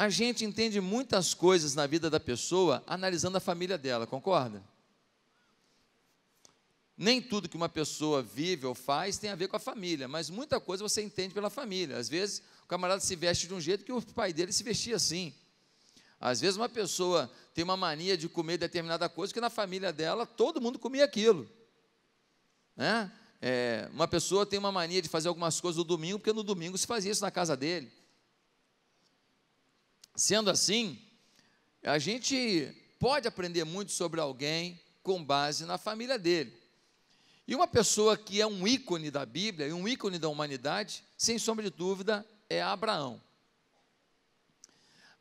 a gente entende muitas coisas na vida da pessoa analisando a família dela, concorda? Nem tudo que uma pessoa vive ou faz tem a ver com a família, mas muita coisa você entende pela família. Às vezes, o camarada se veste de um jeito que o pai dele se vestia assim. Às vezes, uma pessoa tem uma mania de comer determinada coisa que na família dela todo mundo comia aquilo. Né? É, uma pessoa tem uma mania de fazer algumas coisas no domingo, porque no domingo se fazia isso na casa dele. Sendo assim, a gente pode aprender muito sobre alguém com base na família dele. E uma pessoa que é um ícone da Bíblia e um ícone da humanidade, sem sombra de dúvida, é Abraão.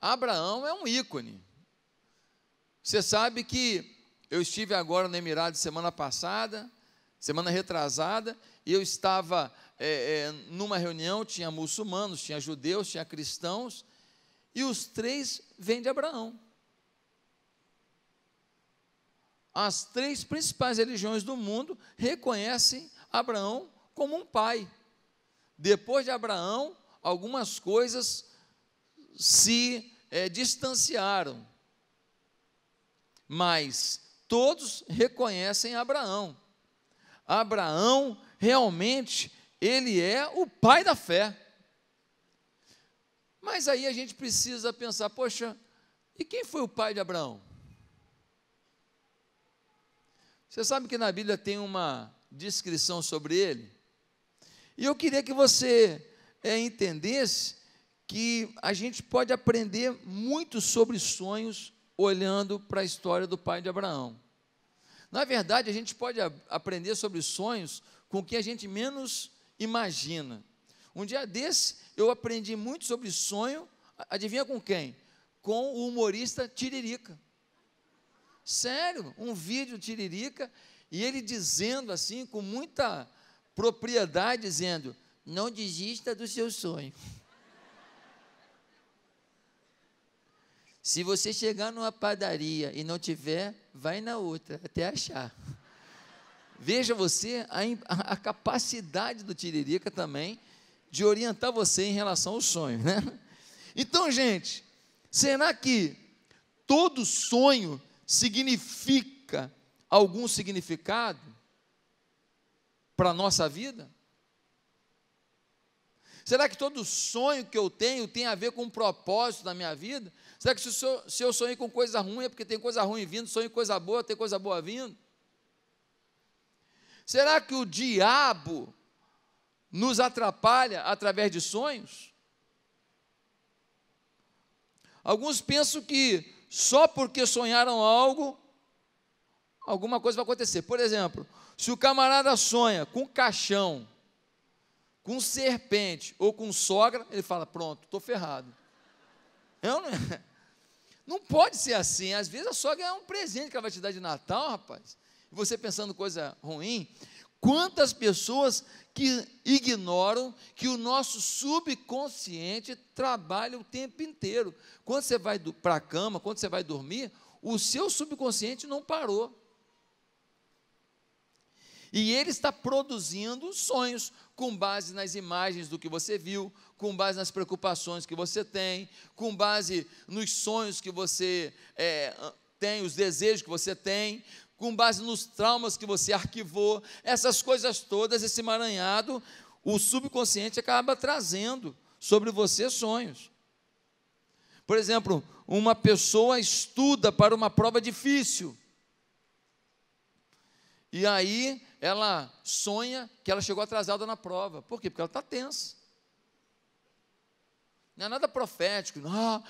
Abraão é um ícone. Você sabe que eu estive agora no Emirado semana passada, semana retrasada, e eu estava é, é, numa reunião, tinha muçulmanos, tinha judeus, tinha cristãos, e os três vêm de Abraão. As três principais religiões do mundo reconhecem Abraão como um pai. Depois de Abraão, algumas coisas se é, distanciaram, mas todos reconhecem Abraão. Abraão realmente ele é o pai da fé. Mas aí a gente precisa pensar: poxa, e quem foi o pai de Abraão? Você sabe que na Bíblia tem uma descrição sobre ele? E eu queria que você é, entendesse que a gente pode aprender muito sobre sonhos olhando para a história do pai de Abraão. Na verdade, a gente pode aprender sobre sonhos com o que a gente menos imagina. Um dia desse, eu aprendi muito sobre sonho, adivinha com quem? Com o humorista Tiririca. Sério, um vídeo Tiririca, e ele dizendo assim, com muita propriedade, dizendo: não desista do seu sonho. Se você chegar numa padaria e não tiver, vai na outra, até achar. Veja você a, a, capacidade do Tiririca também de orientar você em relação ao sonho, né? Então, gente, será que todo sonho significa algum significado para a nossa vida? Será que todo sonho que eu tenho tem a ver com um propósito na minha vida? Será que se eu, se eu sonhei com coisa ruim é porque tem coisa ruim vindo, sonho com coisa boa, tem coisa boa vindo? Será que o diabo nos atrapalha através de sonhos? Alguns pensam que só porque sonharam algo, alguma coisa vai acontecer. Por exemplo, se o camarada sonha com caixão, com serpente ou com sogra, ele fala: Pronto, estou ferrado. Eu não, não pode ser assim. Às vezes a sogra é um presente que ela vai te dar de Natal, rapaz. E você pensando coisa ruim. Quantas pessoas que ignoram que o nosso subconsciente trabalha o tempo inteiro. Quando você vai para a cama, quando você vai dormir, o seu subconsciente não parou. E ele está produzindo sonhos com base nas imagens do que você viu, com base nas preocupações que você tem, com base nos sonhos que você é, tem, os desejos que você tem, com base nos traumas que você arquivou, essas coisas todas, esse emaranhado, o subconsciente acaba trazendo sobre você sonhos. Por exemplo, uma pessoa estuda para uma prova difícil. E aí ela sonha que ela chegou atrasada na prova. Por quê? Porque ela está tensa. Não é nada profético. Ah,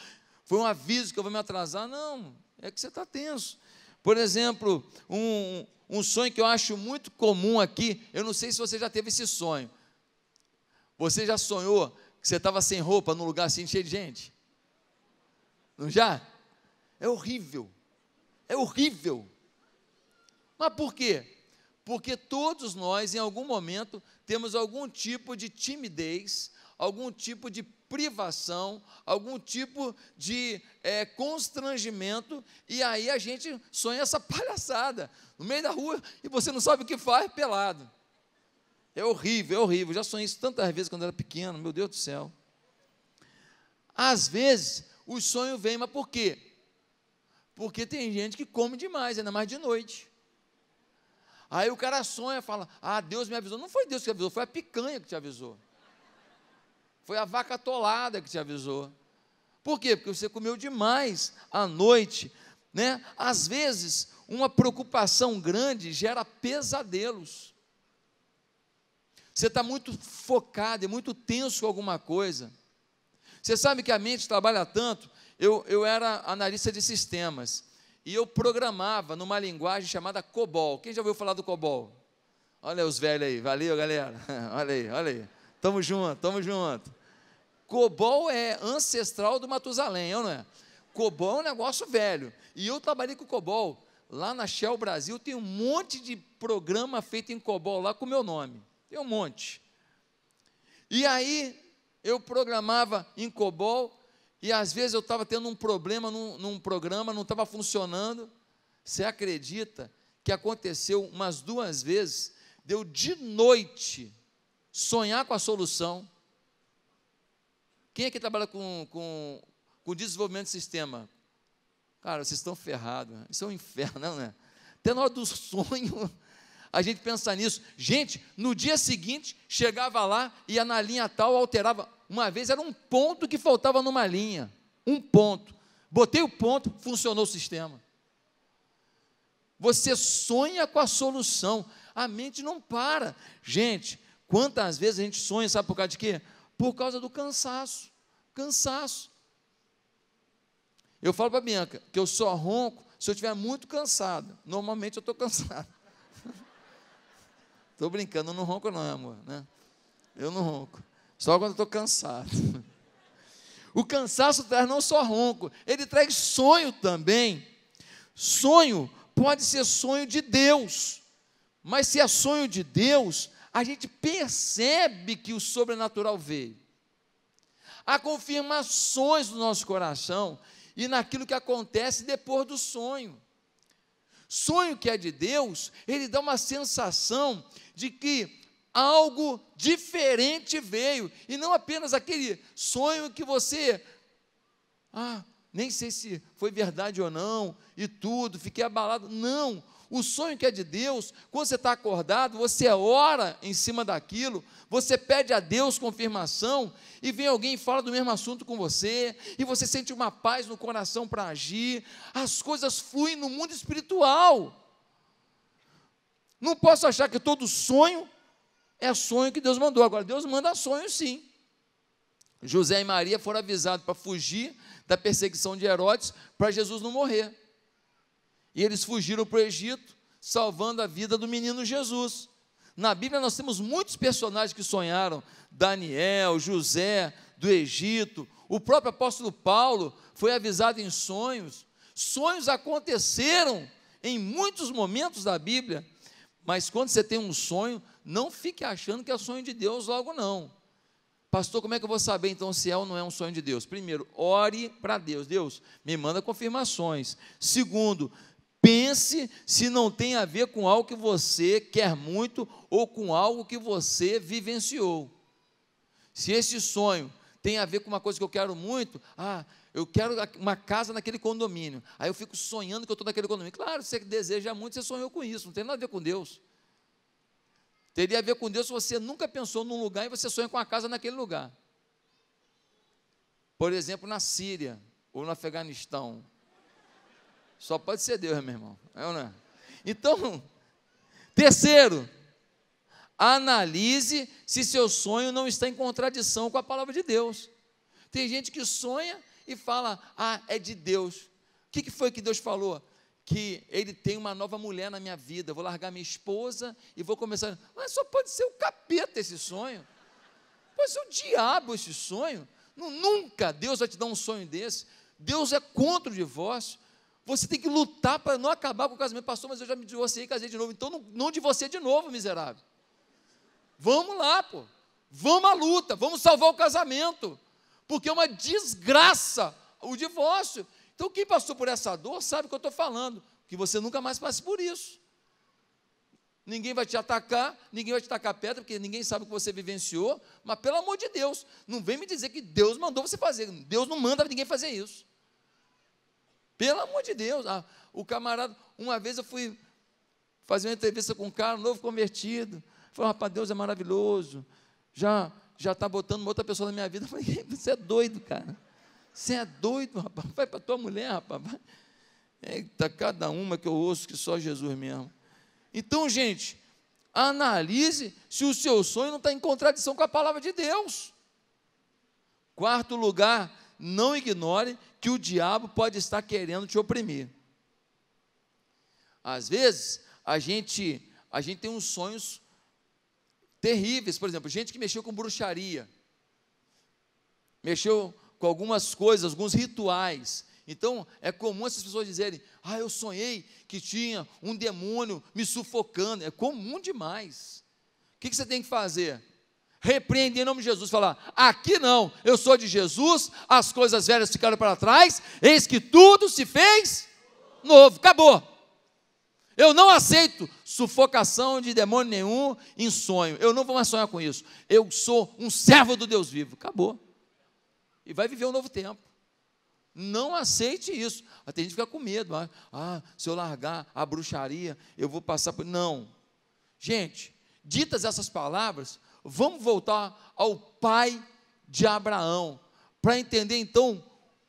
foi um aviso que eu vou me atrasar. Não, é que você está tenso. Por exemplo, um, um sonho que eu acho muito comum aqui, eu não sei se você já teve esse sonho. Você já sonhou que você estava sem roupa num lugar assim cheio de gente? Não já? É horrível. É horrível. Mas por quê? Porque todos nós, em algum momento, temos algum tipo de timidez, algum tipo de privação, algum tipo de é, constrangimento, e aí a gente sonha essa palhaçada no meio da rua e você não sabe o que faz pelado. É horrível, é horrível. já sonhei isso tantas vezes quando era pequeno, meu Deus do céu. Às vezes o sonho vem, mas por quê? Porque tem gente que come demais, ainda mais de noite. Aí o cara sonha, fala: Ah, Deus me avisou. Não foi Deus que avisou, foi a picanha que te avisou. Foi a vaca tolada que te avisou. Por quê? Porque você comeu demais à noite, né? Às vezes, uma preocupação grande gera pesadelos. Você está muito focado e muito tenso com alguma coisa. Você sabe que a mente trabalha tanto. Eu, eu era analista de sistemas e eu programava numa linguagem chamada COBOL. Quem já ouviu falar do COBOL? Olha os velhos aí, valeu galera, olha aí, olha aí, tamo junto, tamo junto. Cobol é ancestral do Matusalém, é não é? Cobol é um negócio velho. E eu trabalhei com Cobol. Lá na Shell Brasil tem um monte de programa feito em Cobol lá com o meu nome. Tem um monte. E aí eu programava em Cobol e às vezes eu estava tendo um problema num, num programa, não estava funcionando. Você acredita que aconteceu umas duas vezes? Deu de noite sonhar com a solução quem é que trabalha com, com, com desenvolvimento de sistema? Cara, vocês estão ferrados. Né? Isso é um inferno, não é? Até na hora do sonho, a gente pensa nisso. Gente, no dia seguinte, chegava lá, ia na linha tal, alterava. Uma vez era um ponto que faltava numa linha. Um ponto. Botei o ponto, funcionou o sistema. Você sonha com a solução. A mente não para. Gente, quantas vezes a gente sonha, sabe por causa de quê? por causa do cansaço. Cansaço. Eu falo para a Bianca que eu só ronco se eu estiver muito cansado. Normalmente eu estou cansado. Estou brincando, eu não ronco, não, amor. Né? Eu não ronco. Só quando estou cansado. o cansaço traz não só ronco, ele traz sonho também. Sonho pode ser sonho de Deus, mas se é sonho de Deus, a gente percebe que o sobrenatural veio. Há confirmações no nosso coração e naquilo que acontece depois do sonho. Sonho que é de Deus, ele dá uma sensação de que algo diferente veio, e não apenas aquele sonho que você ah, nem sei se foi verdade ou não, e tudo, fiquei abalado. Não, o sonho que é de Deus, quando você está acordado, você ora em cima daquilo, você pede a Deus confirmação, e vem alguém e fala do mesmo assunto com você, e você sente uma paz no coração para agir, as coisas fluem no mundo espiritual. Não posso achar que todo sonho é sonho que Deus mandou. Agora, Deus manda sonho sim. José e Maria foram avisados para fugir da perseguição de Herodes para Jesus não morrer. E eles fugiram para o Egito, salvando a vida do menino Jesus. Na Bíblia nós temos muitos personagens que sonharam: Daniel, José, do Egito. O próprio apóstolo Paulo foi avisado em sonhos. Sonhos aconteceram em muitos momentos da Bíblia. Mas quando você tem um sonho, não fique achando que é sonho de Deus logo não. Pastor, como é que eu vou saber então se é ou não é um sonho de Deus? Primeiro, ore para Deus. Deus, me manda confirmações. Segundo, pense se não tem a ver com algo que você quer muito ou com algo que você vivenciou. Se esse sonho tem a ver com uma coisa que eu quero muito, ah, eu quero uma casa naquele condomínio. Aí eu fico sonhando que eu estou naquele condomínio. Claro, você deseja muito, você sonhou com isso, não tem nada a ver com Deus. Teria a ver com Deus se você nunca pensou num lugar e você sonha com a casa naquele lugar. Por exemplo, na Síria ou no Afeganistão. Só pode ser Deus, meu irmão. É ou não é? Então, terceiro, analise se seu sonho não está em contradição com a palavra de Deus. Tem gente que sonha e fala, ah, é de Deus. O que, que foi que Deus falou? que ele tem uma nova mulher na minha vida, vou largar minha esposa e vou começar. Mas só pode ser o capeta esse sonho. Pode ser o diabo esse sonho. Nunca Deus vai te dar um sonho desse. Deus é contra o divórcio. Você tem que lutar para não acabar com o casamento. Pastor, mas eu já me divorciei e casei de novo. Então não, não divorcie de novo, miserável. Vamos lá, pô. Vamos à luta, vamos salvar o casamento. Porque é uma desgraça o divórcio. Então, quem passou por essa dor sabe o que eu estou falando, que você nunca mais passe por isso. Ninguém vai te atacar, ninguém vai te tacar pedra, porque ninguém sabe o que você vivenciou, mas pelo amor de Deus, não vem me dizer que Deus mandou você fazer, Deus não manda ninguém fazer isso. Pelo amor de Deus, ah, o camarada, uma vez eu fui fazer uma entrevista com um cara, um novo convertido, falou, rapaz, Deus é maravilhoso, já já está botando uma outra pessoa na minha vida, eu falei, você é doido, cara. Você é doido, rapaz. Vai para tua mulher, rapaz. Eita, cada uma que eu ouço que só Jesus mesmo. Então, gente, analise se o seu sonho não está em contradição com a palavra de Deus. Quarto lugar, não ignore que o diabo pode estar querendo te oprimir. Às vezes, a gente, a gente tem uns sonhos terríveis, por exemplo, gente que mexeu com bruxaria, mexeu com algumas coisas, alguns rituais. Então, é comum essas pessoas dizerem: Ah, eu sonhei que tinha um demônio me sufocando. É comum demais. O que, você tem que fazer? Repreender em nome de Jesus, falar: Aqui não, eu sou de Jesus, as coisas velhas ficaram para trás, eis que tudo se fez novo. Acabou. Eu não aceito sufocação de demônio nenhum em sonho. Eu não vou mais sonhar com isso. Eu sou um servo do Deus vivo. Acabou e vai viver um novo tempo. Não aceite isso. até ah, a gente fica com medo. Ah, ah, se eu largar a bruxaria, eu vou passar por. Não. Gente, ditas essas palavras, vamos voltar ao pai de Abraão, para entender então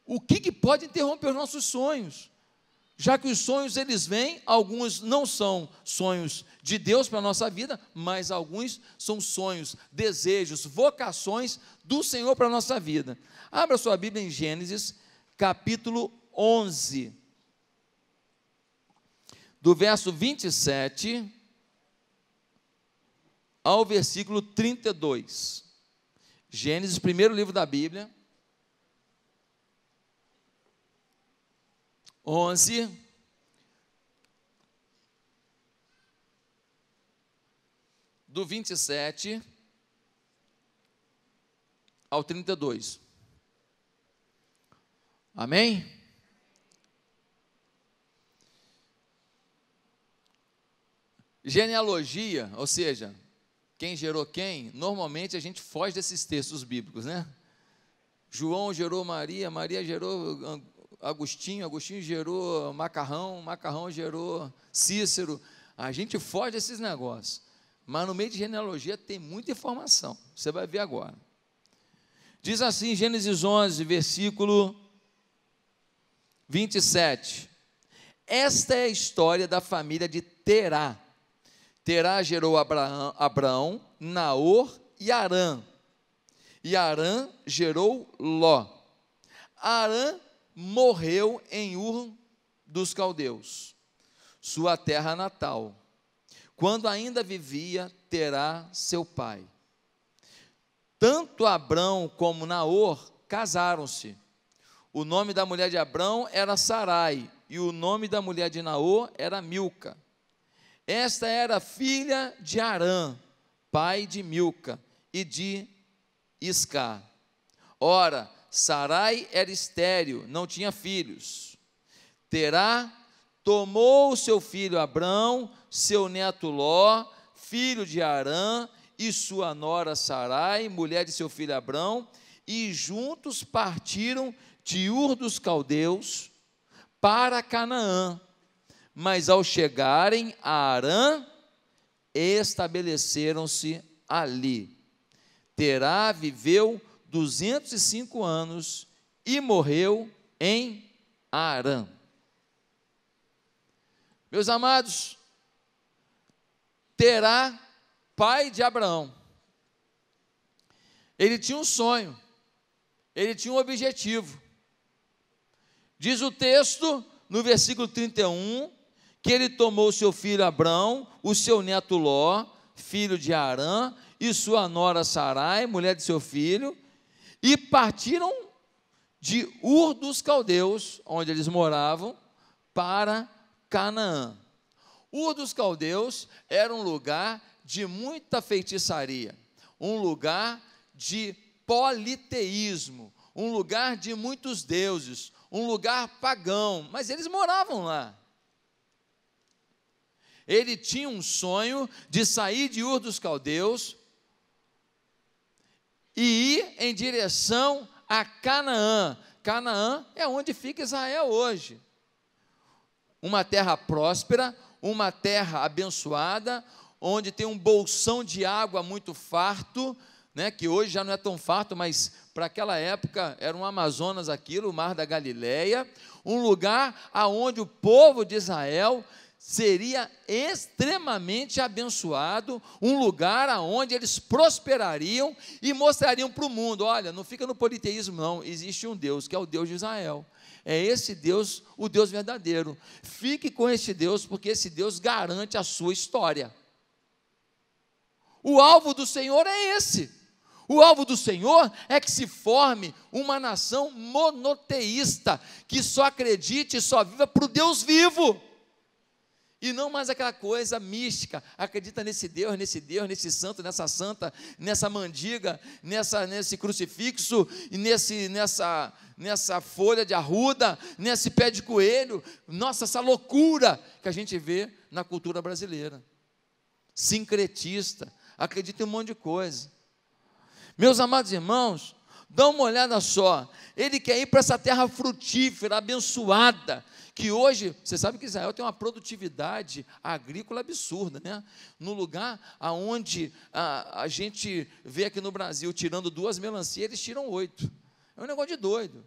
o que, que pode interromper os nossos sonhos. Já que os sonhos eles vêm, alguns não são sonhos de Deus para a nossa vida, mas alguns são sonhos, desejos, vocações do Senhor para a nossa vida. Abra sua Bíblia em Gênesis, capítulo 11, do verso 27 ao versículo 32. Gênesis, primeiro livro da Bíblia. 11 do 27 ao 32. Amém? Genealogia, ou seja, quem gerou quem, normalmente a gente foge desses textos bíblicos, né? João gerou Maria, Maria gerou Agostinho, Agostinho gerou Macarrão, Macarrão gerou Cícero. A gente foge desses negócios. Mas no meio de genealogia tem muita informação. Você vai ver agora. Diz assim, Gênesis 11, versículo 27. Esta é a história da família de Terá. Terá gerou Abraão, Abraão Naor e Arã. E Arã gerou Ló. Arã morreu em Ur dos caldeus, sua terra natal quando ainda vivia, terá seu pai. Tanto Abrão como Naor casaram-se. O nome da mulher de Abrão era Sarai, e o nome da mulher de Naor era Milca. Esta era filha de Arã, pai de Milca e de Isca. Ora, Sarai era estéril, não tinha filhos. Terá tomou o seu filho Abrão, seu neto Ló, filho de Arã, e sua nora Sarai, mulher de seu filho Abrão, e juntos partiram de Ur dos Caldeus para Canaã. Mas ao chegarem a Arã, estabeleceram-se ali. Terá viveu 205 anos e morreu em Arã. Meus amados, Terá, pai de Abraão, ele tinha um sonho, ele tinha um objetivo. Diz o texto, no versículo 31, que ele tomou seu filho Abrão, o seu neto Ló, filho de Arã, e sua nora Sarai, mulher de seu filho, e partiram de Ur dos Caldeus, onde eles moravam, para Canaã. Ur dos Caldeus era um lugar de muita feitiçaria, um lugar de politeísmo, um lugar de muitos deuses, um lugar pagão, mas eles moravam lá. Ele tinha um sonho de sair de Ur dos Caldeus e ir em direção a Canaã. Canaã é onde fica Israel hoje uma terra próspera, uma terra abençoada, onde tem um bolsão de água muito farto, né, que hoje já não é tão farto, mas para aquela época era um Amazonas aquilo, o Mar da Galileia, um lugar aonde o povo de Israel seria extremamente abençoado, um lugar aonde eles prosperariam e mostrariam para o mundo, olha, não fica no politeísmo não, existe um Deus que é o Deus de Israel. É esse Deus, o Deus verdadeiro. Fique com esse Deus, porque esse Deus garante a sua história. O alvo do Senhor é esse. O alvo do Senhor é que se forme uma nação monoteísta, que só acredite e só viva para o Deus vivo. E não mais aquela coisa mística, acredita nesse Deus, nesse Deus, nesse santo, nessa santa, nessa mandiga, nessa, nesse crucifixo, nesse, nessa, nessa folha de arruda, nesse pé de coelho. Nossa, essa loucura que a gente vê na cultura brasileira. Sincretista, acredita em um monte de coisa. Meus amados irmãos, dá uma olhada só. Ele quer ir para essa terra frutífera, abençoada, que hoje, você sabe que Israel tem uma produtividade agrícola absurda, né? No lugar aonde a, a gente vê aqui no Brasil tirando duas melancias, eles tiram oito. É um negócio de doido.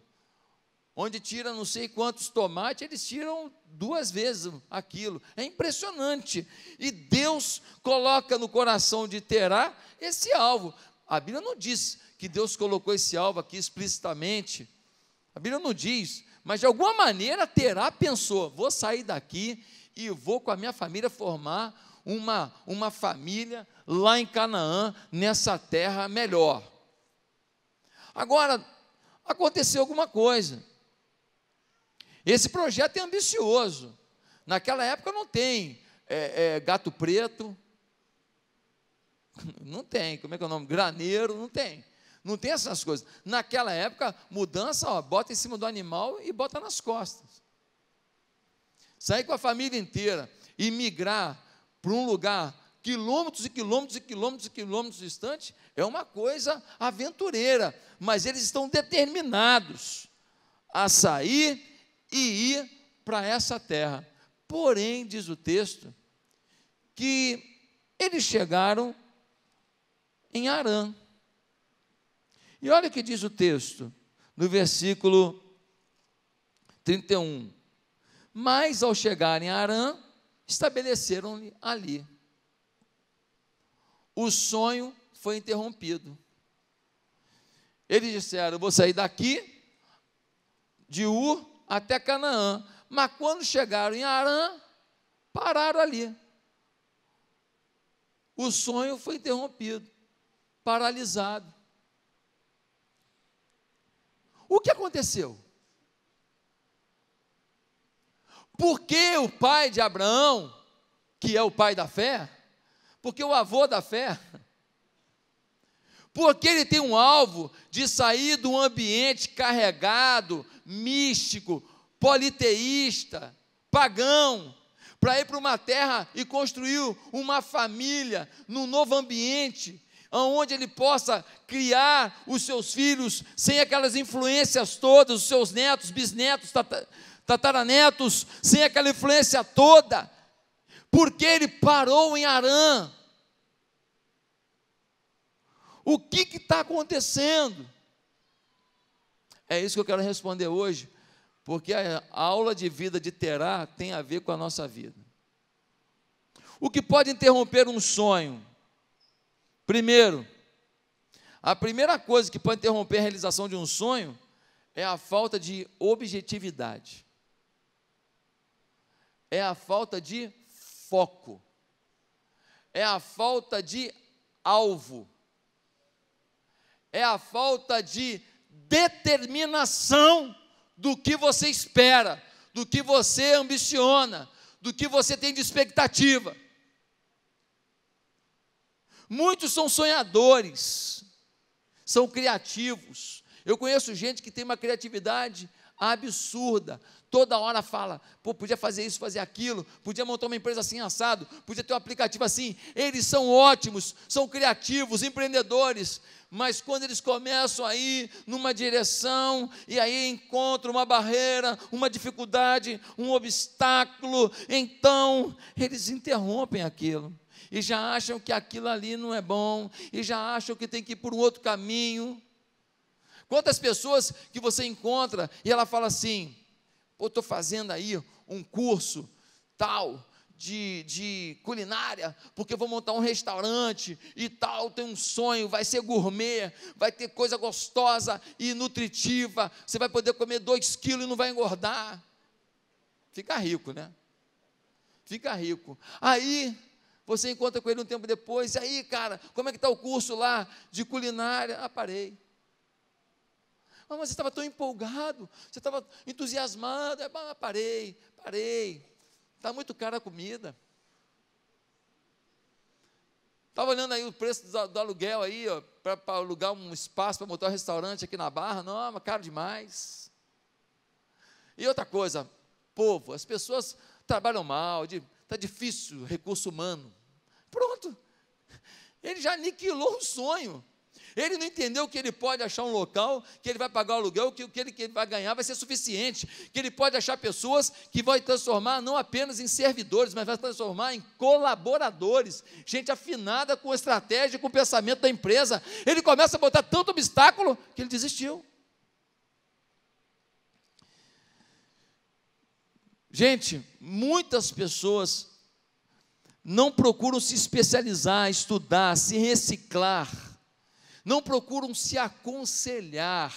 Onde tira não sei quantos tomates, eles tiram duas vezes aquilo. É impressionante. E Deus coloca no coração de Terá esse alvo. A Bíblia não diz que Deus colocou esse alvo aqui explicitamente. A Bíblia não diz, mas de alguma maneira Terá pensou: vou sair daqui e vou com a minha família formar uma, uma família lá em Canaã, nessa terra melhor. Agora, aconteceu alguma coisa. Esse projeto é ambicioso. Naquela época não tem é, é, gato preto, não tem, como é que é o nome? Graneiro, não tem. Não tem essas coisas. Naquela época, mudança, ó, bota em cima do animal e bota nas costas. Sair com a família inteira e migrar para um lugar quilômetros e quilômetros e quilômetros e quilômetros distante, é uma coisa aventureira, mas eles estão determinados a sair e ir para essa terra. Porém, diz o texto, que eles chegaram em Arã. E olha o que diz o texto, no versículo 31. Mas ao chegarem a Arã, estabeleceram-lhe ali o sonho foi interrompido. Eles disseram: Vou sair daqui, de Ur até Canaã. Mas quando chegaram em Arã, pararam ali. O sonho foi interrompido, paralisado. O que aconteceu? Porque o pai de Abraão, que é o pai da fé, porque o avô da fé. Porque ele tem um alvo de sair de um ambiente carregado, místico, politeísta, pagão, para ir para uma terra e construir uma família num novo ambiente, onde ele possa criar os seus filhos sem aquelas influências todas, os seus netos, bisnetos, tataranetos, sem aquela influência toda, porque ele parou em Arã. O que está acontecendo? É isso que eu quero responder hoje, porque a aula de vida de Terá tem a ver com a nossa vida. O que pode interromper um sonho? Primeiro, a primeira coisa que pode interromper a realização de um sonho é a falta de objetividade, é a falta de foco, é a falta de alvo, é a falta de determinação do que você espera, do que você ambiciona, do que você tem de expectativa. Muitos são sonhadores, são criativos. Eu conheço gente que tem uma criatividade absurda, toda hora fala, pô, podia fazer isso, fazer aquilo, podia montar uma empresa assim assado, podia ter um aplicativo assim. Eles são ótimos, são criativos, empreendedores, mas quando eles começam a ir numa direção e aí encontram uma barreira, uma dificuldade, um obstáculo, então eles interrompem aquilo e já acham que aquilo ali não é bom, e já acham que tem que ir por um outro caminho. Quantas pessoas que você encontra e ela fala assim: Pô, estou fazendo aí um curso tal de, de culinária, porque vou montar um restaurante e tal, tem um sonho, vai ser gourmet, vai ter coisa gostosa e nutritiva, você vai poder comer dois quilos e não vai engordar. Fica rico, né? Fica rico. Aí você encontra com ele um tempo depois, e aí, cara, como é que está o curso lá de culinária? Ah, parei. Ah, mas você estava tão empolgado, você estava entusiasmado. Ah, parei, parei. Está muito cara a comida. Estava olhando aí o preço do, do aluguel aí, para alugar um espaço para montar um restaurante aqui na Barra. Não, mas caro demais. E outra coisa, povo, as pessoas trabalham mal, está difícil recurso humano. Pronto. Ele já aniquilou o sonho. Ele não entendeu que ele pode achar um local, que ele vai pagar o aluguel, que o que ele, que ele vai ganhar vai ser suficiente, que ele pode achar pessoas que vão transformar não apenas em servidores, mas vai transformar em colaboradores, gente afinada com a estratégia, com o pensamento da empresa. Ele começa a botar tanto obstáculo que ele desistiu. Gente, muitas pessoas não procuram se especializar, estudar, se reciclar não procuram se aconselhar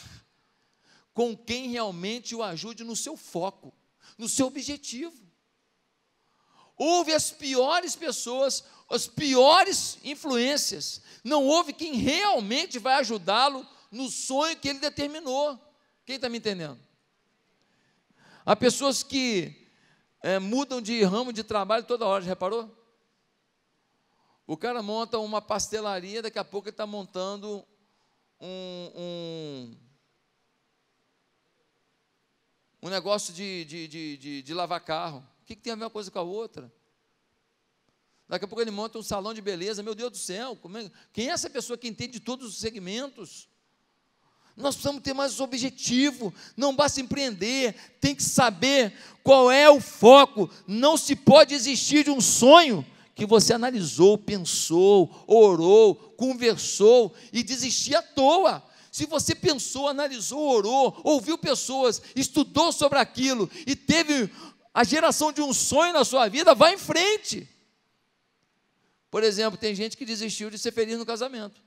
com quem realmente o ajude no seu foco, no seu objetivo. Houve as piores pessoas, as piores influências, não houve quem realmente vai ajudá-lo no sonho que ele determinou. Quem está me entendendo? Há pessoas que é, mudam de ramo de trabalho toda hora, já reparou? O cara monta uma pastelaria, daqui a pouco ele está montando um, um, um negócio de, de, de, de, de lavar carro. O que, que tem a ver uma coisa com a outra? Daqui a pouco ele monta um salão de beleza. Meu Deus do céu, é, quem é essa pessoa que entende todos os segmentos? Nós precisamos ter mais objetivo, não basta empreender, tem que saber qual é o foco. Não se pode existir de um sonho que você analisou, pensou, orou, conversou e desistiu à toa. Se você pensou, analisou, orou, ouviu pessoas, estudou sobre aquilo e teve a geração de um sonho na sua vida, vá em frente. Por exemplo, tem gente que desistiu de ser feliz no casamento.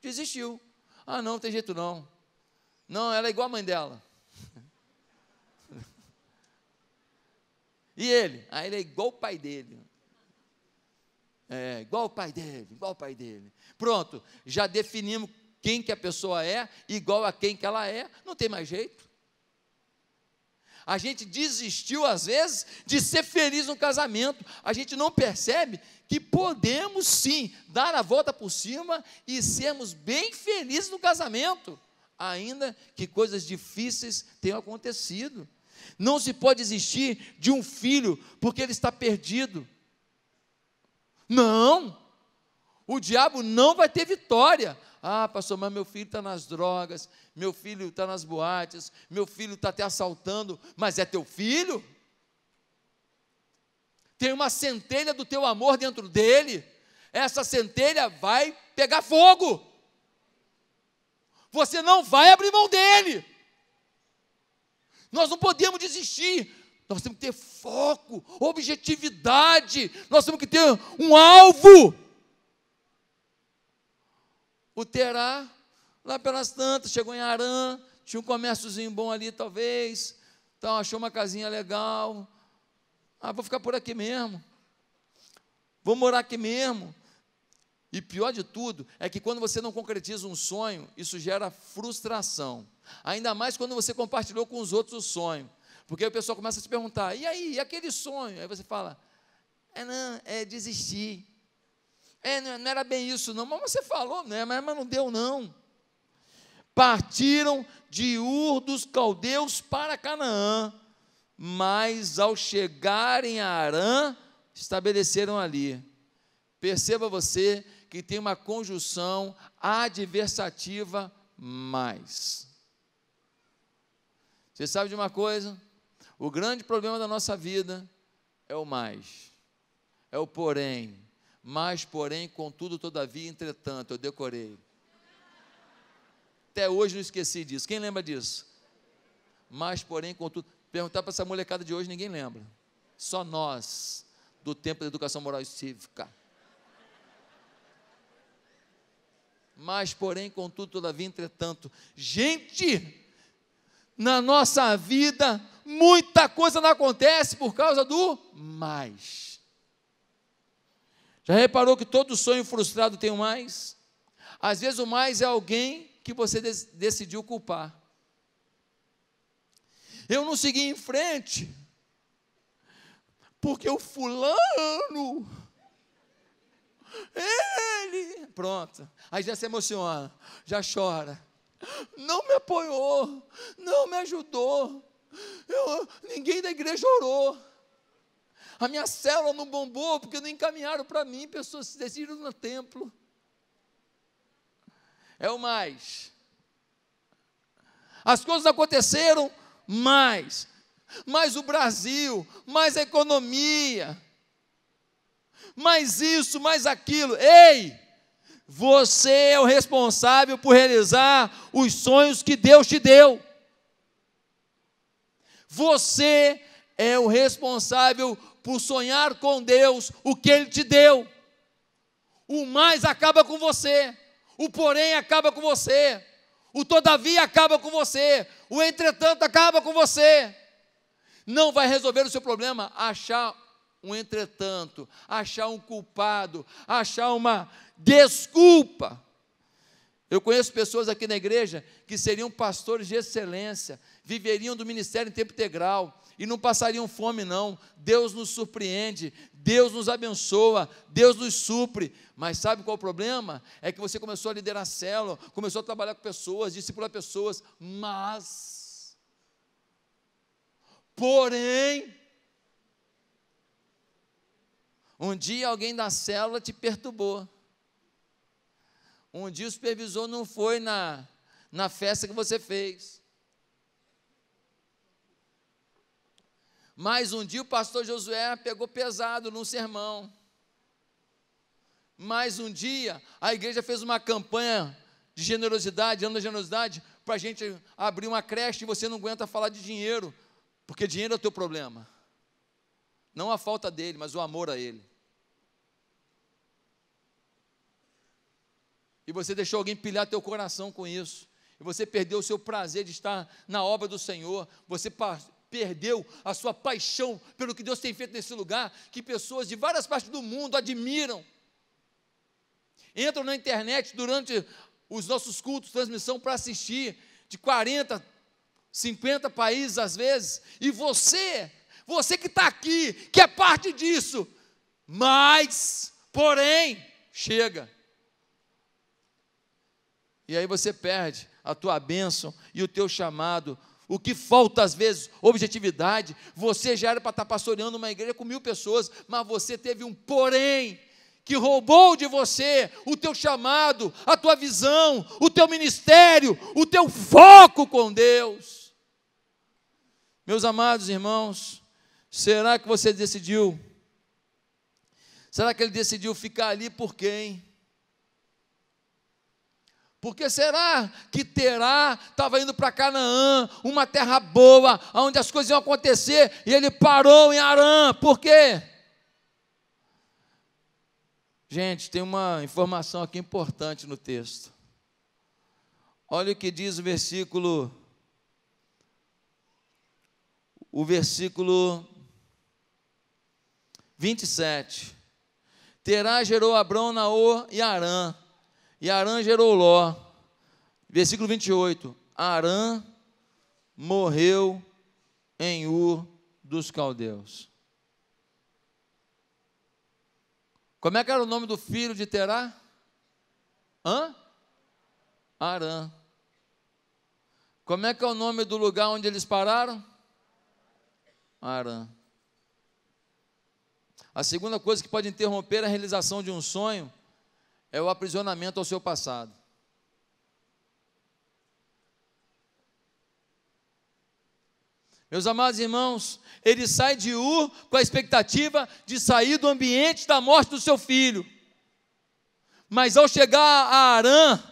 Desistiu. Ah, não, não tem jeito não. Não, ela é igual a mãe dela. E ele? Aí ah, ele é igual o pai dele. É, igual o pai dele, igual o pai dele. Pronto, já definimos quem que a pessoa é, igual a quem que ela é, não tem mais jeito. A gente desistiu, às vezes, de ser feliz no casamento. A gente não percebe que podemos sim dar a volta por cima e sermos bem felizes no casamento, ainda que coisas difíceis tenham acontecido. Não se pode desistir de um filho porque ele está perdido. Não! O diabo não vai ter vitória. Ah, pastor, mas meu filho está nas drogas, meu filho está nas boates, meu filho está até assaltando, mas é teu filho? Tem uma centelha do teu amor dentro dele, essa centelha vai pegar fogo. Você não vai abrir mão dele. Nós não podemos desistir. Nós temos que ter foco, objetividade. Nós temos que ter um alvo. O Terá, lá pelas tantas, chegou em Arã, tinha um comérciozinho bom ali, talvez. Então, achou uma casinha legal. Ah, vou ficar por aqui mesmo. Vou morar aqui mesmo. E pior de tudo é que quando você não concretiza um sonho, isso gera frustração. Ainda mais quando você compartilhou com os outros o sonho. Porque aí o pessoal começa a te perguntar: e aí, e aquele sonho? Aí você fala: é não, é desistir. É, não era bem isso, não. Mas você falou, né? Mas, mas não deu, não. Partiram de Ur dos caldeus para Canaã, mas ao chegarem a Arã, estabeleceram ali. Perceba você que tem uma conjunção adversativa mais. Você sabe de uma coisa? O grande problema da nossa vida é o mais, é o porém. Mas, porém, contudo, todavia, entretanto, eu decorei. Até hoje não esqueci disso. Quem lembra disso? Mas, porém, contudo, perguntar para essa molecada de hoje, ninguém lembra. Só nós, do tempo da educação moral e cívica. Mas, porém, contudo, todavia, entretanto. Gente, na nossa vida, muita coisa não acontece por causa do mais. Já reparou que todo sonho frustrado tem um mais? Às vezes o mais é alguém que você decidiu culpar. Eu não segui em frente, porque o fulano, ele, pronto, aí já se emociona, já chora, não me apoiou, não me ajudou, eu, ninguém da igreja orou. A minha célula não bombou porque não encaminharam para mim pessoas se decidiram no templo. É o mais. As coisas aconteceram, mais. Mais o Brasil, mais a economia, mais isso, mais aquilo. Ei! Você é o responsável por realizar os sonhos que Deus te deu. Você é o responsável por sonhar com Deus o que Ele te deu. O mais acaba com você, o porém acaba com você, o todavia acaba com você, o entretanto acaba com você. Não vai resolver o seu problema achar um entretanto, achar um culpado, achar uma desculpa. Eu conheço pessoas aqui na igreja que seriam pastores de excelência, viveriam do ministério em tempo integral e não passariam fome, não. Deus nos surpreende, Deus nos abençoa, Deus nos supre. Mas sabe qual é o problema? É que você começou a liderar a célula, começou a trabalhar com pessoas, discipular pessoas, mas. Porém, um dia alguém da célula te perturbou. Um dia o supervisor não foi na, na festa que você fez. Mais um dia o pastor Josué pegou pesado num sermão. Mais um dia a igreja fez uma campanha de generosidade, ano da generosidade, para a gente abrir uma creche e você não aguenta falar de dinheiro, porque dinheiro é o teu problema. Não a falta dele, mas o amor a ele. E você deixou alguém pilhar teu coração com isso. E você perdeu o seu prazer de estar na obra do Senhor. Você perdeu a sua paixão pelo que Deus tem feito nesse lugar, que pessoas de várias partes do mundo admiram. Entram na internet durante os nossos cultos, transmissão para assistir, de 40, 50 países às vezes, e você, você que está aqui, que é parte disso, mas, porém, chega e aí você perde a tua bênção e o teu chamado. O que falta às vezes, objetividade. Você já era para estar tá pastoreando uma igreja com mil pessoas, mas você teve um porém que roubou de você o teu chamado, a tua visão, o teu ministério, o teu foco com Deus. Meus amados irmãos, será que você decidiu? Será que ele decidiu ficar ali por quem? Porque será que Terá estava indo para Canaã, uma terra boa, onde as coisas iam acontecer, e ele parou em Arã? Por quê? Gente, tem uma informação aqui importante no texto. Olha o que diz o versículo. O versículo 27. Terá gerou Abrão, Naô e Arã e Arã gerou Ló. Versículo 28. Arã morreu em Ur dos Caldeus. Como é que era o nome do filho de Terá? Hã? Arã. Como é que é o nome do lugar onde eles pararam? Arã. A segunda coisa que pode interromper é a realização de um sonho é o aprisionamento ao seu passado. Meus amados irmãos, ele sai de Ur com a expectativa de sair do ambiente da morte do seu filho. Mas ao chegar a Arã,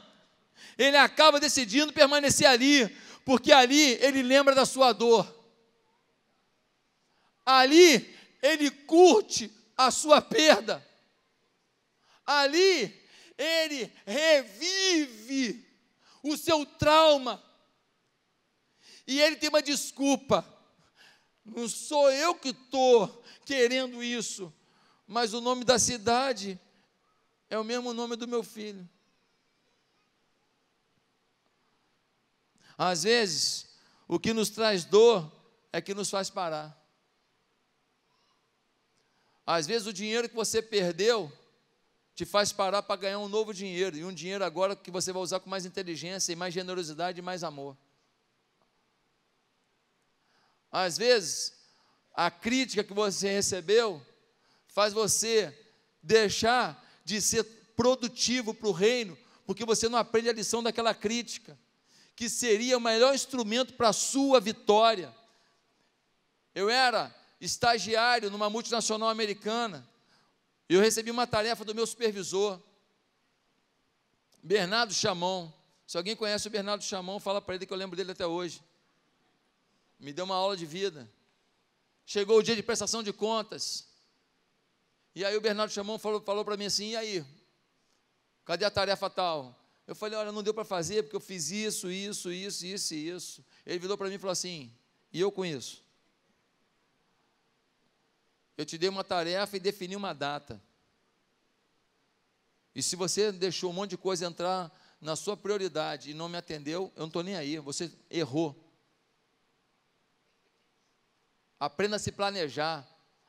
ele acaba decidindo permanecer ali, porque ali ele lembra da sua dor. Ali ele curte a sua perda. Ali ele revive o seu trauma. E ele tem uma desculpa. Não sou eu que estou querendo isso, mas o nome da cidade é o mesmo nome do meu filho. Às vezes, o que nos traz dor é que nos faz parar. Às vezes, o dinheiro que você perdeu te faz parar para ganhar um novo dinheiro, e um dinheiro agora que você vai usar com mais inteligência, e mais generosidade e mais amor. Às vezes, a crítica que você recebeu faz você deixar de ser produtivo para o reino, porque você não aprende a lição daquela crítica, que seria o melhor instrumento para a sua vitória. Eu era estagiário numa multinacional americana, eu recebi uma tarefa do meu supervisor, Bernardo Chamon. Se alguém conhece o Bernardo Chamon, fala para ele que eu lembro dele até hoje. Me deu uma aula de vida. Chegou o dia de prestação de contas. E aí o Bernardo Chamon falou, falou para mim assim: e aí? Cadê a tarefa tal? Eu falei: olha, não deu para fazer porque eu fiz isso, isso, isso, isso e isso. Ele virou para mim e falou assim: e eu com isso? Eu te dei uma tarefa e defini uma data. E se você deixou um monte de coisa entrar na sua prioridade e não me atendeu, eu não estou nem aí, você errou. Aprenda a se planejar,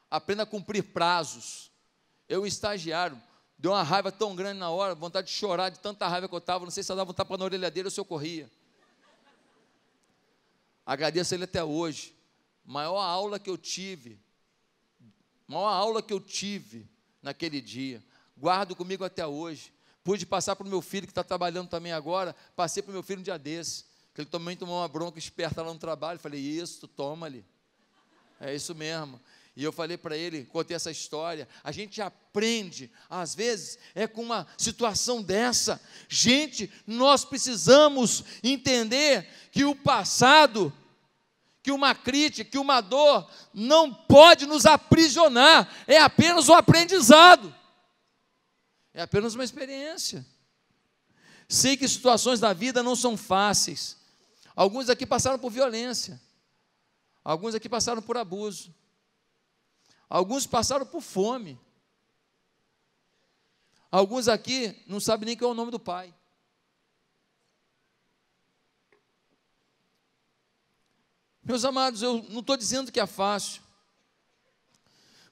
aprenda a cumprir prazos. Eu, estagiário, deu uma raiva tão grande na hora, vontade de chorar de tanta raiva que eu estava, não sei se eu dava um tapa na orelha dele ou se eu corria. Agradeço ele até hoje. Maior aula que eu tive maior aula que eu tive naquele dia. Guardo comigo até hoje. Pude passar para o meu filho, que está trabalhando também agora, passei para o meu filho um dia desse, que ele também tomou uma bronca esperta lá no trabalho. Falei, isso, toma ali. É isso mesmo. E eu falei para ele, contei essa história. A gente aprende, às vezes, é com uma situação dessa. Gente, nós precisamos entender que o passado que uma crítica, que uma dor não pode nos aprisionar, é apenas um aprendizado, é apenas uma experiência. Sei que situações da vida não são fáceis. Alguns aqui passaram por violência, alguns aqui passaram por abuso, alguns passaram por fome, alguns aqui não sabem nem qual é o nome do pai. Meus amados, eu não estou dizendo que é fácil,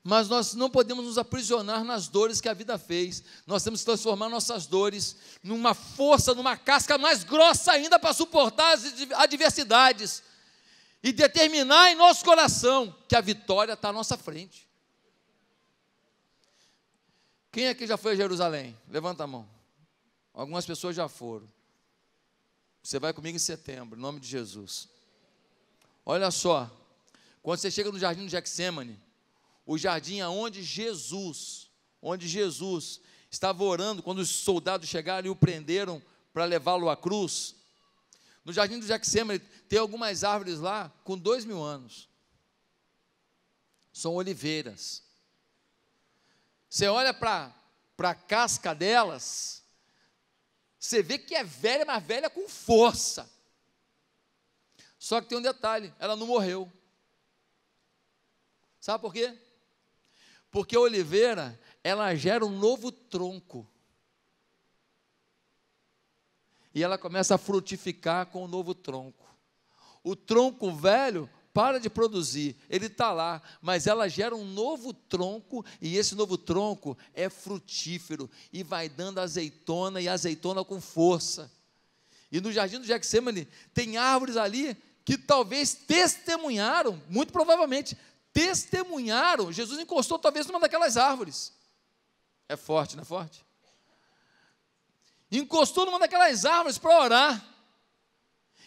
mas nós não podemos nos aprisionar nas dores que a vida fez. Nós temos que transformar nossas dores numa força, numa casca mais grossa ainda para suportar as adversidades e determinar em nosso coração que a vitória está à nossa frente. Quem aqui já foi a Jerusalém? Levanta a mão. Algumas pessoas já foram. Você vai comigo em setembro, em nome de Jesus. Olha só, quando você chega no jardim do Gexêmane, o jardim aonde Jesus, onde Jesus estava orando quando os soldados chegaram e o prenderam para levá-lo à cruz. No jardim do Gexêmane tem algumas árvores lá com dois mil anos. São oliveiras. Você olha para a casca delas, você vê que é velha, mas velha com força. Só que tem um detalhe: ela não morreu. Sabe por quê? Porque a oliveira, ela gera um novo tronco. E ela começa a frutificar com o um novo tronco. O tronco velho para de produzir, ele está lá, mas ela gera um novo tronco, e esse novo tronco é frutífero e vai dando azeitona e azeitona com força. E no jardim do Gethsemane tem árvores ali que talvez testemunharam, muito provavelmente, testemunharam, Jesus encostou talvez numa daquelas árvores. É forte, não é forte? Encostou numa daquelas árvores para orar.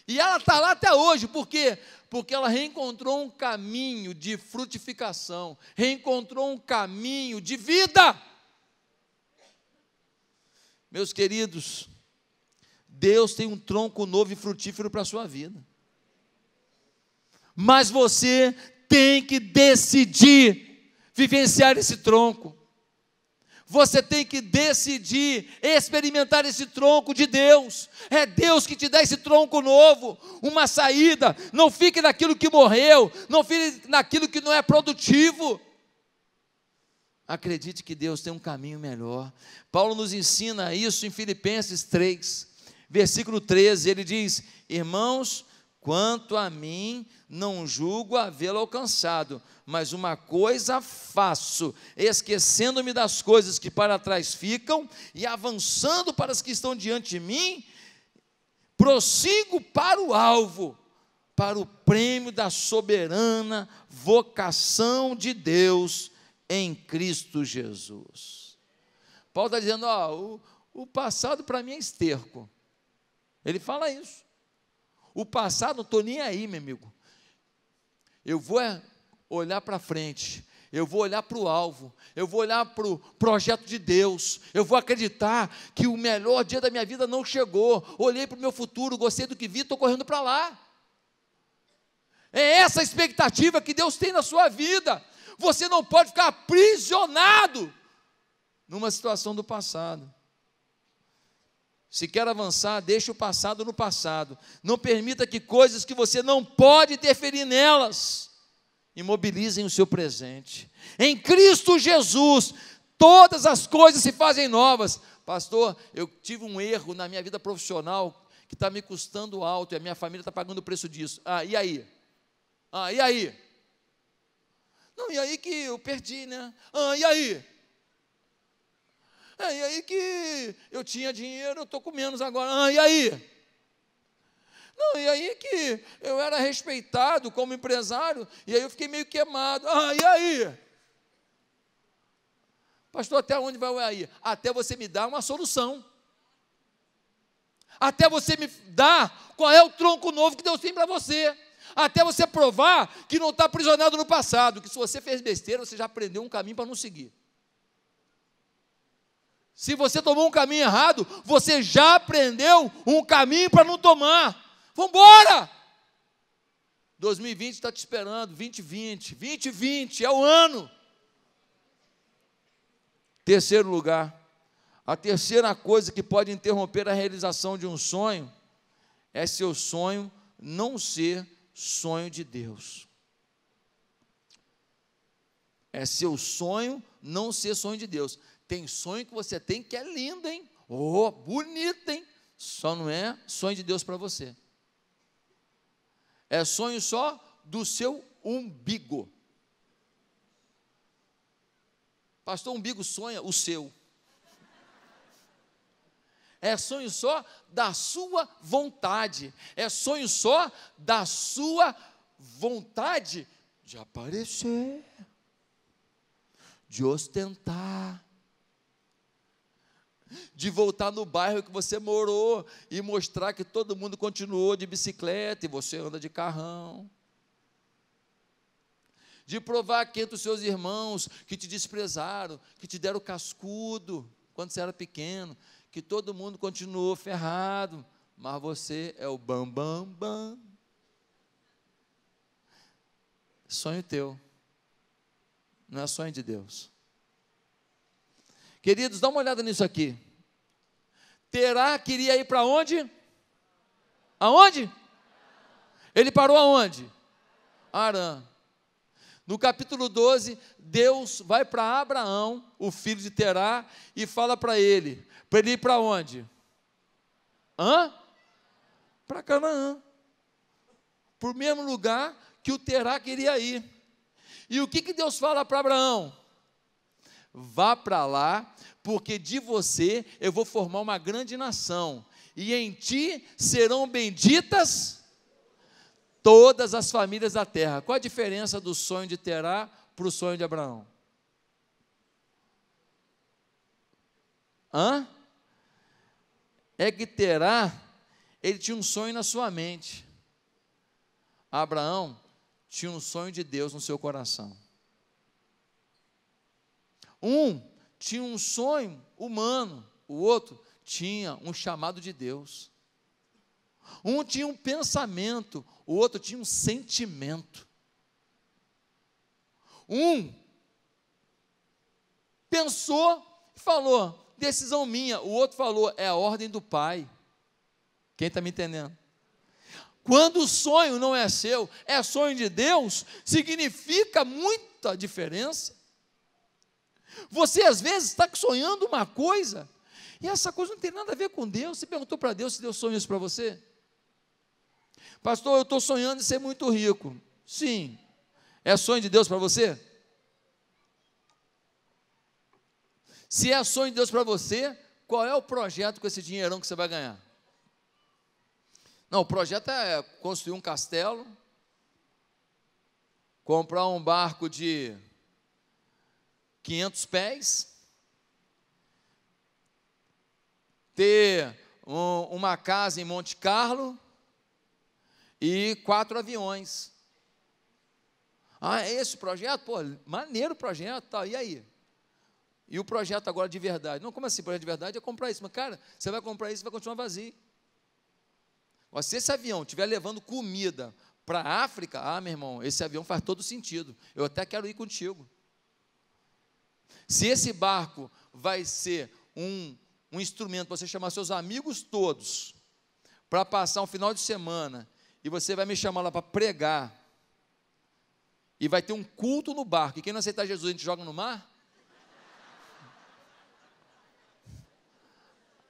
E ela está lá até hoje, por quê? Porque ela reencontrou um caminho de frutificação, reencontrou um caminho de vida. Meus queridos, Deus tem um tronco novo e frutífero para a sua vida mas você tem que decidir vivenciar esse tronco. Você tem que decidir experimentar esse tronco de Deus. É Deus que te dá esse tronco novo, uma saída. Não fique naquilo que morreu, não fique naquilo que não é produtivo. Acredite que Deus tem um caminho melhor. Paulo nos ensina isso em Filipenses 3, versículo 13. Ele diz: Irmãos, Quanto a mim, não julgo havê-lo alcançado, mas uma coisa faço, esquecendo-me das coisas que para trás ficam e avançando para as que estão diante de mim, prossigo para o alvo, para o prêmio da soberana vocação de Deus em Cristo Jesus. Paulo está dizendo: ó, o, o passado para mim é esterco. Ele fala isso. O passado não estou nem aí, meu amigo. Eu vou é olhar para frente. Eu vou olhar para o alvo, eu vou olhar para o projeto de Deus, eu vou acreditar que o melhor dia da minha vida não chegou. Olhei para o meu futuro, gostei do que vi, estou correndo para lá. É essa a expectativa que Deus tem na sua vida. Você não pode ficar aprisionado numa situação do passado. Se quer avançar, deixe o passado no passado. Não permita que coisas que você não pode interferir nelas imobilizem o seu presente. Em Cristo Jesus, todas as coisas se fazem novas. Pastor, eu tive um erro na minha vida profissional que está me custando alto e a minha família está pagando o preço disso. Ah, e aí? Ah, e aí? Não, e aí que eu perdi, né? Ah, e aí? É, e aí que eu tinha dinheiro, eu estou com menos agora. Ah, e aí? Não, e aí que eu era respeitado como empresário, e aí eu fiquei meio queimado. Ah, e aí? Pastor, até onde vai o aí? Até você me dar uma solução. Até você me dar qual é o tronco novo que Deus tem para você. Até você provar que não está aprisionado no passado, que se você fez besteira, você já aprendeu um caminho para não seguir. Se você tomou um caminho errado, você já aprendeu um caminho para não tomar. Vamos embora! 2020 está te esperando, 2020, 2020 é o ano. Terceiro lugar, a terceira coisa que pode interromper a realização de um sonho é seu sonho não ser sonho de Deus. É seu sonho não ser sonho de Deus. Tem sonho que você tem que é lindo, hein? Oh, bonito, hein? Só não é sonho de Deus para você. É sonho só do seu umbigo. Pastor, umbigo sonha o seu. É sonho só da sua vontade. É sonho só da sua vontade de aparecer, de ostentar, de voltar no bairro que você morou e mostrar que todo mundo continuou de bicicleta e você anda de carrão. De provar que entre os seus irmãos que te desprezaram, que te deram cascudo quando você era pequeno, que todo mundo continuou ferrado, mas você é o bam bam bam. Sonho teu. Não é sonho de Deus. Queridos, dá uma olhada nisso aqui. Terá queria ir para onde? Aonde? Ele parou aonde? Arã. No capítulo 12, Deus vai para Abraão, o filho de Terá, e fala para ele, para ele ir para onde? Hã? Para Canaã. Para o mesmo lugar que o Terá queria ir. E o que, que Deus fala para Abraão? Vá para lá, porque de você eu vou formar uma grande nação, e em ti serão benditas todas as famílias da terra. Qual a diferença do sonho de Terá para o sonho de Abraão? Hã? É que Terá, ele tinha um sonho na sua mente. Abraão tinha um sonho de Deus no seu coração. Um tinha um sonho humano, o outro tinha um chamado de Deus. Um tinha um pensamento, o outro tinha um sentimento. Um pensou e falou: decisão minha. O outro falou: é a ordem do Pai. Quem está me entendendo? Quando o sonho não é seu, é sonho de Deus, significa muita diferença. Você às vezes está sonhando uma coisa, e essa coisa não tem nada a ver com Deus. Você perguntou para Deus se Deus sonhou isso para você? Pastor, eu estou sonhando em ser muito rico. Sim. É sonho de Deus para você? Se é sonho de Deus para você, qual é o projeto com esse dinheirão que você vai ganhar? Não, o projeto é construir um castelo, comprar um barco de 500 pés, ter um, uma casa em Monte Carlo e quatro aviões. Ah, é esse projeto? Pô, maneiro o projeto, tal. e aí? E o projeto agora de verdade? Não, como assim? Projeto de verdade é comprar isso. Mas, cara, você vai comprar isso e vai continuar vazio. Mas se esse avião estiver levando comida para a África, ah, meu irmão, esse avião faz todo sentido. Eu até quero ir contigo. Se esse barco vai ser um, um instrumento para você chamar seus amigos todos para passar um final de semana e você vai me chamar lá para pregar e vai ter um culto no barco e quem não aceitar Jesus a gente joga no mar?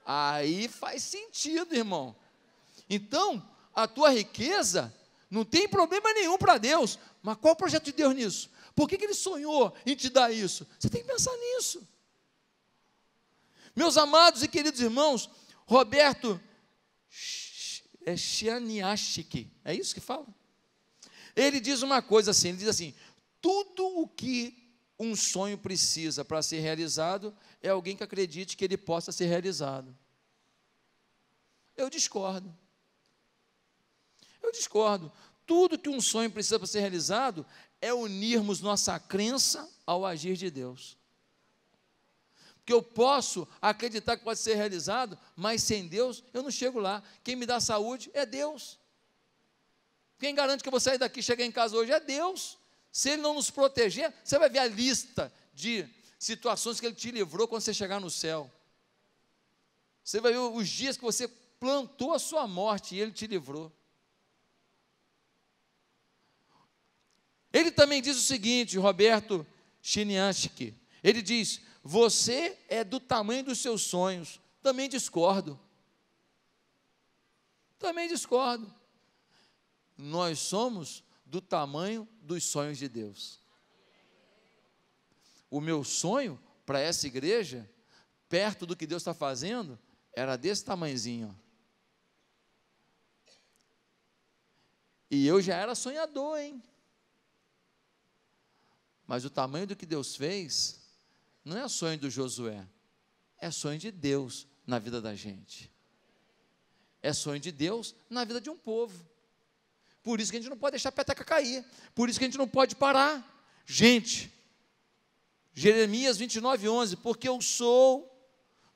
Aí faz sentido, irmão. Então, a tua riqueza não tem problema nenhum para Deus. Mas qual o projeto de Deus nisso? Por que, que ele sonhou em te dar isso? Você tem que pensar nisso. Meus amados e queridos irmãos, Roberto é Chianiashiki, é isso que fala? Ele diz uma coisa assim, ele diz assim: tudo o que um sonho precisa para ser realizado é alguém que acredite que ele possa ser realizado. Eu discordo. Eu discordo. Tudo que um sonho precisa para ser realizado é unirmos nossa crença ao agir de Deus. Porque eu posso acreditar que pode ser realizado, mas sem Deus eu não chego lá. Quem me dá saúde é Deus. Quem garante que eu vou sair daqui e chegar em casa hoje é Deus. Se Ele não nos proteger, você vai ver a lista de situações que Ele te livrou quando você chegar no céu. Você vai ver os dias que você plantou a sua morte e Ele te livrou. Ele também diz o seguinte, Roberto Chinianski, ele diz: "Você é do tamanho dos seus sonhos". Também discordo. Também discordo. Nós somos do tamanho dos sonhos de Deus. O meu sonho para essa igreja, perto do que Deus está fazendo, era desse tamanzinho. E eu já era sonhador, hein? Mas o tamanho do que Deus fez não é sonho do Josué, é sonho de Deus na vida da gente. É sonho de Deus na vida de um povo. Por isso que a gente não pode deixar a peteca cair. Por isso que a gente não pode parar. Gente, Jeremias 29, 11, porque eu sou,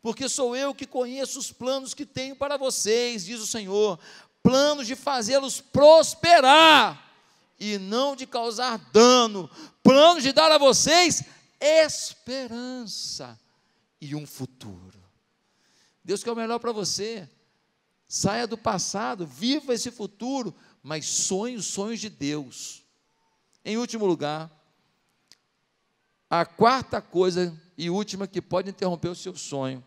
porque sou eu que conheço os planos que tenho para vocês, diz o Senhor, planos de fazê-los prosperar e não de causar dano, plano de dar a vocês esperança e um futuro. Deus quer o melhor para você. Saia do passado, viva esse futuro, mas sonhe os sonhos de Deus. Em último lugar, a quarta coisa e última que pode interromper o seu sonho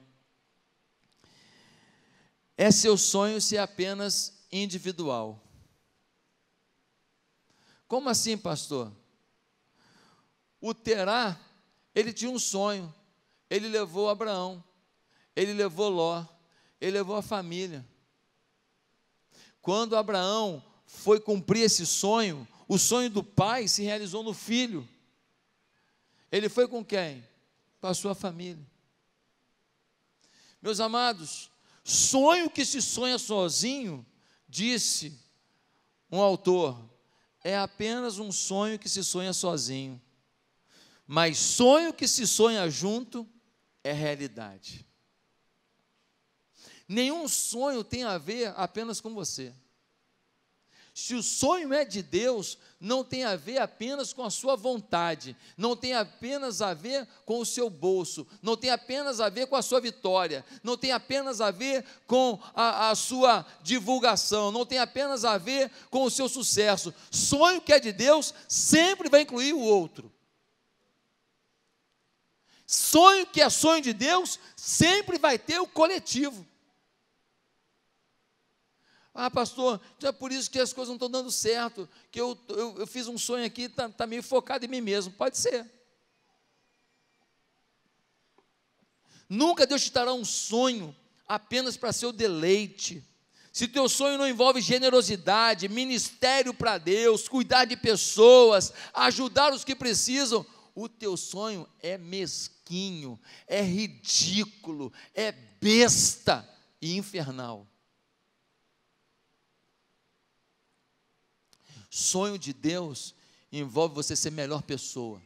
é seu sonho ser apenas individual. Como assim, pastor? O Terá, ele tinha um sonho. Ele levou Abraão, ele levou Ló, ele levou a família. Quando Abraão foi cumprir esse sonho, o sonho do pai se realizou no filho. Ele foi com quem? Com a sua família. Meus amados, sonho que se sonha sozinho, disse um autor, é apenas um sonho que se sonha sozinho. Mas sonho que se sonha junto é realidade. Nenhum sonho tem a ver apenas com você. Se o sonho é de Deus, não tem a ver apenas com a sua vontade, não tem apenas a ver com o seu bolso, não tem apenas a ver com a sua vitória, não tem apenas a ver com a, a sua divulgação, não tem apenas a ver com o seu sucesso. Sonho que é de Deus sempre vai incluir o outro. Sonho que é sonho de Deus sempre vai ter o coletivo. Ah, pastor, então é por isso que as coisas não estão dando certo, que eu, eu, eu fiz um sonho aqui, está tá meio focado em mim mesmo. Pode ser. Nunca Deus te dará um sonho apenas para seu deleite. Se teu sonho não envolve generosidade, ministério para Deus, cuidar de pessoas, ajudar os que precisam, o teu sonho é mesquinho, é ridículo, é besta e infernal. Sonho de Deus envolve você ser melhor pessoa.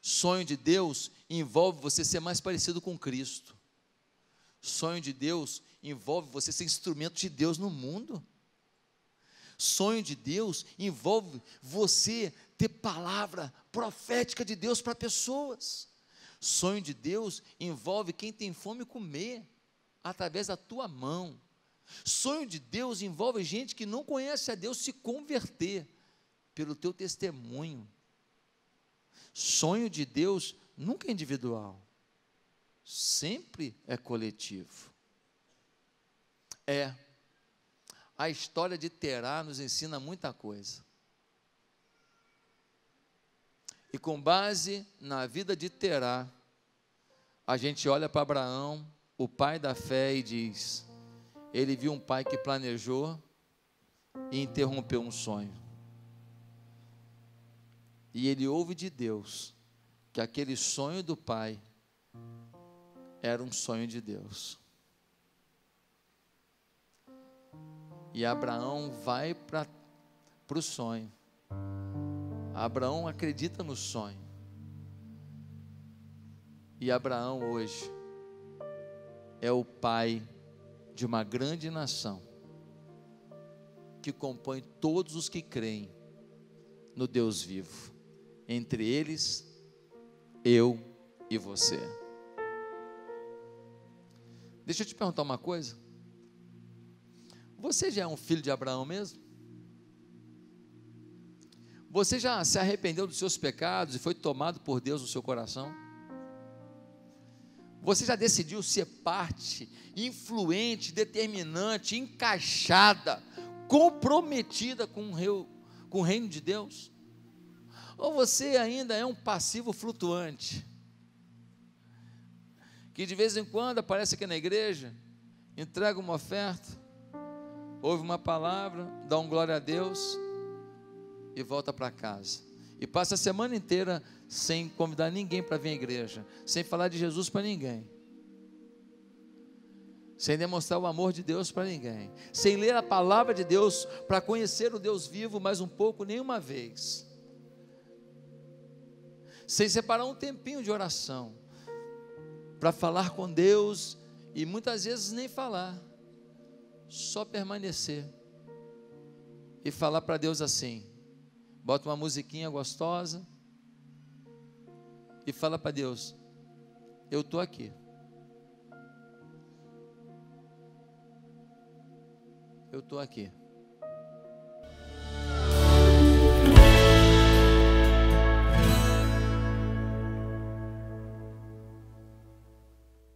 Sonho de Deus envolve você ser mais parecido com Cristo. Sonho de Deus envolve você ser instrumento de Deus no mundo. Sonho de Deus envolve você ter palavra profética de Deus para pessoas. Sonho de Deus envolve quem tem fome comer através da tua mão. Sonho de Deus envolve gente que não conhece a Deus se converter pelo teu testemunho. Sonho de Deus nunca é individual, sempre é coletivo. É. A história de Terá nos ensina muita coisa. E com base na vida de Terá, a gente olha para Abraão, o pai da fé, e diz: ele viu um pai que planejou e interrompeu um sonho. E ele ouve de Deus que aquele sonho do pai era um sonho de Deus. E Abraão vai para o sonho. Abraão acredita no sonho. E Abraão hoje é o pai de uma grande nação que compõe todos os que creem no Deus vivo, entre eles eu e você. Deixa eu te perguntar uma coisa. Você já é um filho de Abraão mesmo? Você já se arrependeu dos seus pecados e foi tomado por Deus no seu coração? Você já decidiu ser parte influente, determinante, encaixada, comprometida com o, reu, com o reino de Deus? Ou você ainda é um passivo flutuante? Que de vez em quando aparece aqui na igreja, entrega uma oferta, ouve uma palavra, dá um glória a Deus e volta para casa e passa a semana inteira sem convidar ninguém para vir à igreja, sem falar de Jesus para ninguém, sem demonstrar o amor de Deus para ninguém, sem ler a palavra de Deus para conhecer o Deus vivo mais um pouco, nenhuma vez, sem separar um tempinho de oração para falar com Deus e muitas vezes nem falar, só permanecer e falar para Deus assim: bota uma musiquinha gostosa e fala para Deus: Eu estou aqui. Eu estou aqui.